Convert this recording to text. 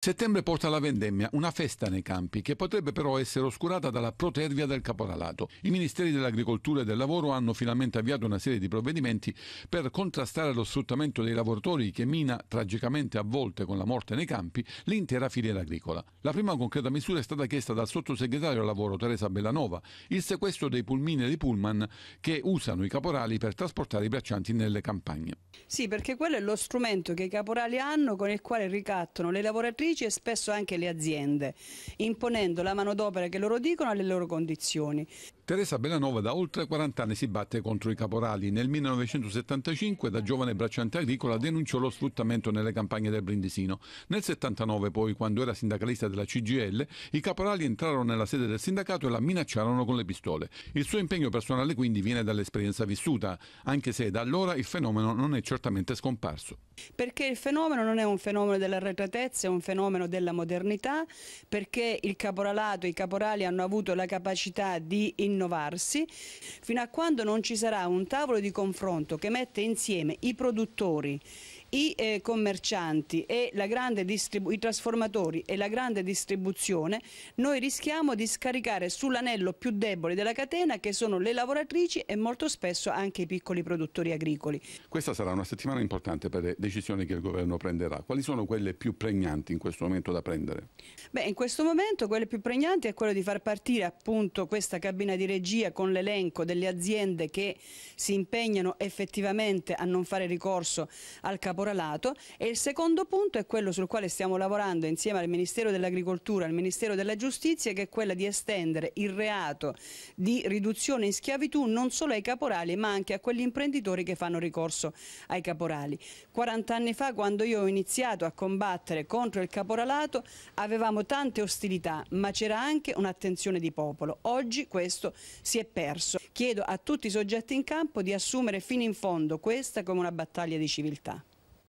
Settembre porta la vendemmia una festa nei campi che potrebbe però essere oscurata dalla protervia del caporalato. I ministeri dell'agricoltura e del lavoro hanno finalmente avviato una serie di provvedimenti per contrastare lo sfruttamento dei lavoratori che mina tragicamente a volte con la morte nei campi l'intera filiera agricola. La prima concreta misura è stata chiesta dal sottosegretario al lavoro Teresa Bellanova, il sequestro dei pulmini e dei pullman che usano i caporali per trasportare i braccianti nelle campagne. Sì, perché quello è lo strumento che i caporali hanno con il quale ricattano le lavoratrici produttrici e spesso anche le aziende, imponendo la manodopera che loro dicono alle loro condizioni. Teresa Bellanova da oltre 40 anni si batte contro i caporali. Nel 1975 da giovane bracciante agricola denunciò lo sfruttamento nelle campagne del Brindisino. Nel 79 poi, quando era sindacalista della CGL, i caporali entrarono nella sede del sindacato e la minacciarono con le pistole. Il suo impegno personale quindi viene dall'esperienza vissuta, anche se da allora il fenomeno non è certamente scomparso. Perché il fenomeno non è un fenomeno dell'arretratezza, è un fenomeno della modernità, perché il caporalato, i caporali hanno avuto la capacità di innalzare rinnovarsi fino a quando non ci sarà un tavolo di confronto che mette insieme i produttori, i eh, commercianti e i trasformatori e la grande distribuzione, noi rischiamo di scaricare sull'anello più debole della catena che sono le lavoratrici e molto spesso anche i piccoli produttori agricoli. Questa sarà una settimana importante per le decisioni che il governo prenderà. Quali sono quelle più pregnanti in questo momento da prendere? Beh, in questo momento quelle più pregnanti è quello di far partire appunto questa cabina di regia con l'elenco delle aziende che si impegnano effettivamente a non fare ricorso al capo caporalato e il secondo punto è quello sul quale stiamo lavorando insieme al Ministero dell'Agricoltura e al Ministero della Giustizia che è quella di estendere il reato di riduzione in schiavitù non solo ai caporali ma anche a quegli imprenditori che fanno ricorso ai caporali. 40 anni fa quando io ho iniziato a combattere contro il caporalato avevamo tante ostilità ma c'era anche un'attenzione di popolo. Oggi questo si è perso. Chiedo a tutti i soggetti in campo di assumere fino in fondo questa come una battaglia di civiltà.